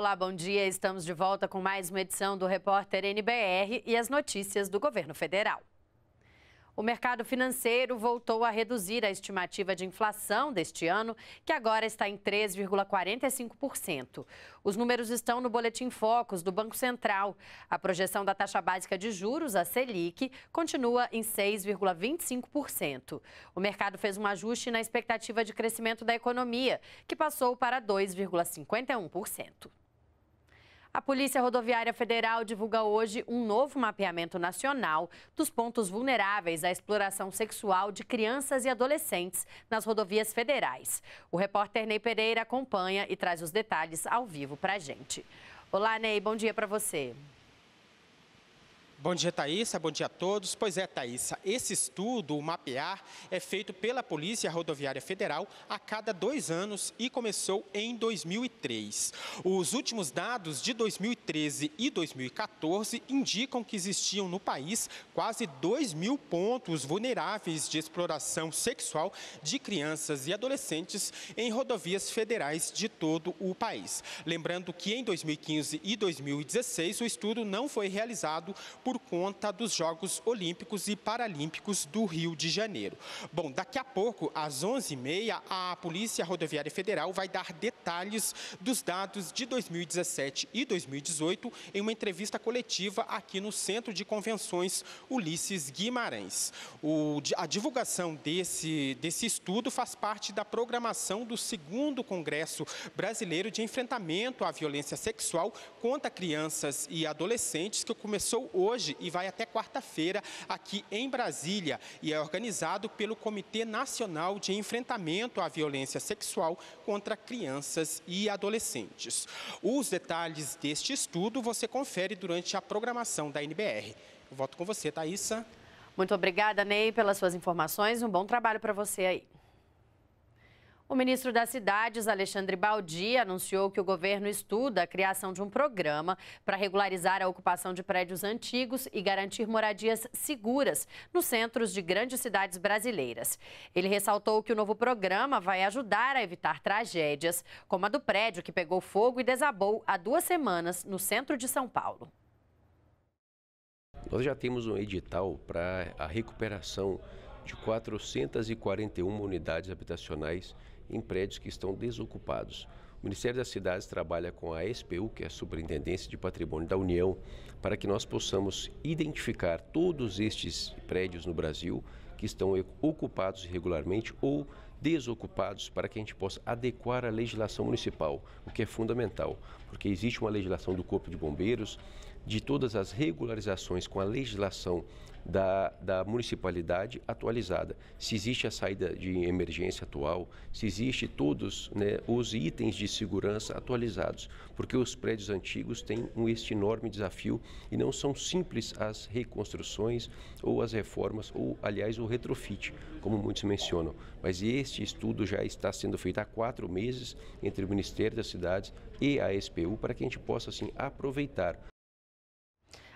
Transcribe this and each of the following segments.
Olá, bom dia. Estamos de volta com mais uma edição do Repórter NBR e as notícias do governo federal. O mercado financeiro voltou a reduzir a estimativa de inflação deste ano, que agora está em 3,45%. Os números estão no Boletim Focos do Banco Central. A projeção da taxa básica de juros, a Selic, continua em 6,25%. O mercado fez um ajuste na expectativa de crescimento da economia, que passou para 2,51%. A Polícia Rodoviária Federal divulga hoje um novo mapeamento nacional dos pontos vulneráveis à exploração sexual de crianças e adolescentes nas rodovias federais. O repórter Ney Pereira acompanha e traz os detalhes ao vivo para a gente. Olá, Ney, bom dia para você. Bom dia, Thaisa. Bom dia a todos. Pois é, Thaisa, esse estudo, o MAPEAR, é feito pela Polícia Rodoviária Federal a cada dois anos e começou em 2003. Os últimos dados de 2013 e 2014 indicam que existiam no país quase 2 mil pontos vulneráveis de exploração sexual de crianças e adolescentes em rodovias federais de todo o país. Lembrando que em 2015 e 2016 o estudo não foi realizado por por conta dos Jogos Olímpicos e Paralímpicos do Rio de Janeiro. Bom, daqui a pouco, às 11h30, a Polícia Rodoviária Federal vai dar detalhes dos dados de 2017 e 2018 em uma entrevista coletiva aqui no Centro de Convenções Ulisses Guimarães. O, a divulgação desse, desse estudo faz parte da programação do segundo Congresso Brasileiro de Enfrentamento à Violência Sexual contra Crianças e Adolescentes, que começou hoje hoje e vai até quarta-feira aqui em Brasília e é organizado pelo Comitê Nacional de Enfrentamento à Violência Sexual contra Crianças e Adolescentes. Os detalhes deste estudo você confere durante a programação da NBR. Eu volto com você, Thaisa. Muito obrigada, Ney, pelas suas informações. Um bom trabalho para você aí. O ministro das Cidades, Alexandre Baldi, anunciou que o governo estuda a criação de um programa para regularizar a ocupação de prédios antigos e garantir moradias seguras nos centros de grandes cidades brasileiras. Ele ressaltou que o novo programa vai ajudar a evitar tragédias, como a do prédio que pegou fogo e desabou há duas semanas no centro de São Paulo. Nós já temos um edital para a recuperação de 441 unidades habitacionais em prédios que estão desocupados. O Ministério das Cidades trabalha com a SPU, que é a Superintendência de Patrimônio da União, para que nós possamos identificar todos estes prédios no Brasil que estão ocupados irregularmente ou desocupados para que a gente possa adequar a legislação municipal, o que é fundamental porque existe uma legislação do Corpo de Bombeiros, de todas as regularizações com a legislação da, da municipalidade atualizada. Se existe a saída de emergência atual, se existe todos né, os itens de segurança atualizados, porque os prédios antigos têm um, este enorme desafio e não são simples as reconstruções ou as reformas, ou aliás o retrofit, como muitos mencionam. Mas este estudo já está sendo feito há quatro meses entre o Ministério das Cidades, e a SPU para que a gente possa assim aproveitar.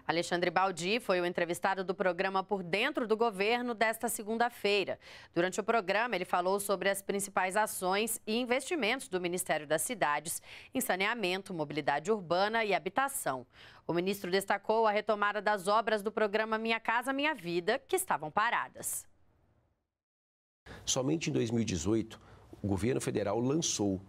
Alexandre Baldi foi o entrevistado do programa Por Dentro do Governo desta segunda-feira. Durante o programa, ele falou sobre as principais ações e investimentos do Ministério das Cidades em saneamento, mobilidade urbana e habitação. O ministro destacou a retomada das obras do programa Minha Casa Minha Vida, que estavam paradas. Somente em 2018, o governo federal lançou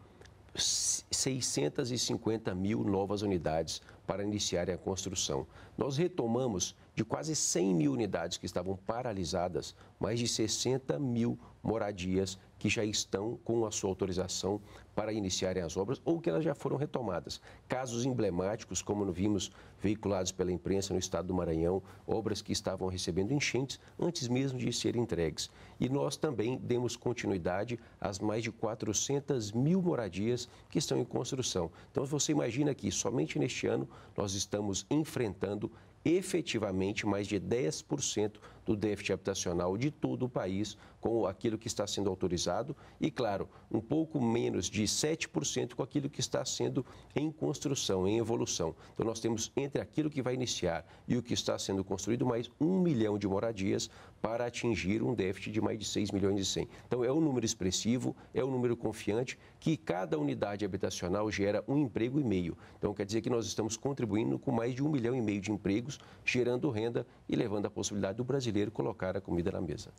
650 mil novas unidades para iniciarem a construção. Nós retomamos de quase 100 mil unidades que estavam paralisadas, mais de 60 mil moradias que já estão com a sua autorização para iniciarem as obras ou que elas já foram retomadas. Casos emblemáticos, como vimos veiculados pela imprensa no estado do Maranhão, obras que estavam recebendo enchentes antes mesmo de serem entregues. E nós também demos continuidade às mais de 400 mil moradias que estão em construção. Então você imagina que somente neste ano nós estamos enfrentando efetivamente mais de 10% do déficit habitacional de todo o país, com aquilo que está sendo autorizado e, claro, um pouco menos de 7% com aquilo que está sendo em construção, em evolução. Então, nós temos entre aquilo que vai iniciar e o que está sendo construído mais um milhão de moradias para atingir um déficit de mais de 6 milhões e 100. Então, é um número expressivo, é um número confiante que cada unidade habitacional gera um emprego e meio. Então, quer dizer que nós estamos contribuindo com mais de um milhão e meio de empregos, gerando renda e levando a possibilidade do brasileiro brasileiro colocar a comida na mesa.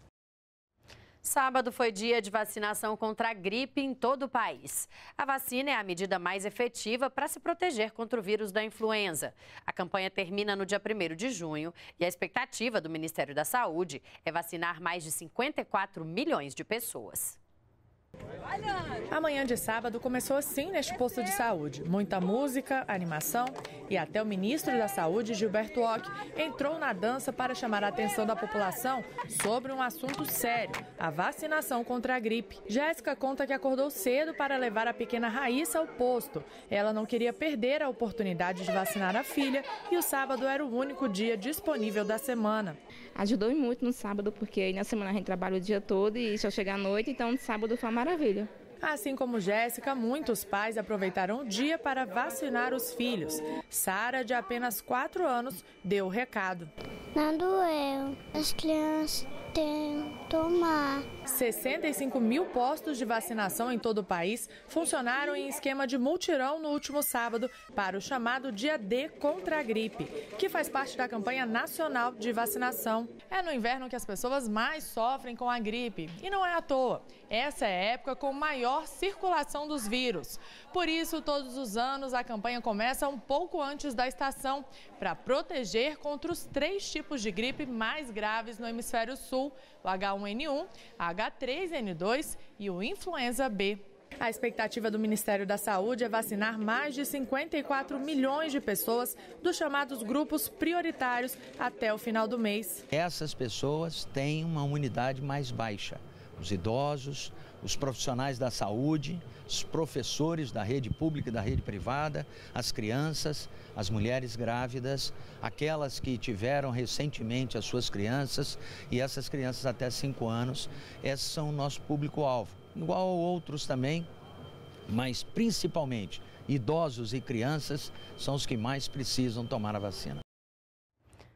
Sábado foi dia de vacinação contra a gripe em todo o país. A vacina é a medida mais efetiva para se proteger contra o vírus da influenza. A campanha termina no dia 1 de junho e a expectativa do Ministério da Saúde é vacinar mais de 54 milhões de pessoas. A manhã de sábado começou assim neste posto de saúde. Muita música, animação e até o ministro da Saúde, Gilberto Ock, entrou na dança para chamar a atenção da população sobre um assunto sério, a vacinação contra a gripe. Jéssica conta que acordou cedo para levar a pequena Raíssa ao posto. Ela não queria perder a oportunidade de vacinar a filha e o sábado era o único dia disponível da semana. Ajudou muito no sábado, porque aí na semana a gente trabalha o dia todo e só chega à noite, então no sábado foi uma Maravilha. Assim como Jéssica, muitos pais aproveitaram o dia para vacinar os filhos. Sara, de apenas 4 anos, deu o recado. Não doeu. As crianças tem tomar. 65 mil postos de vacinação em todo o país funcionaram em esquema de multirão no último sábado para o chamado Dia D contra a gripe, que faz parte da campanha nacional de vacinação. É no inverno que as pessoas mais sofrem com a gripe e não é à toa. Essa é a época com maior circulação dos vírus. Por isso, todos os anos a campanha começa um pouco antes da estação para proteger contra os três tipos de gripe mais graves no hemisfério sul o H1N1, H3N2 e o influenza B. A expectativa do Ministério da Saúde é vacinar mais de 54 milhões de pessoas dos chamados grupos prioritários até o final do mês. Essas pessoas têm uma imunidade mais baixa. Os idosos, os profissionais da saúde, os professores da rede pública e da rede privada, as crianças, as mulheres grávidas, aquelas que tiveram recentemente as suas crianças e essas crianças até 5 anos, esses são o nosso público-alvo. Igual a outros também, mas principalmente idosos e crianças são os que mais precisam tomar a vacina.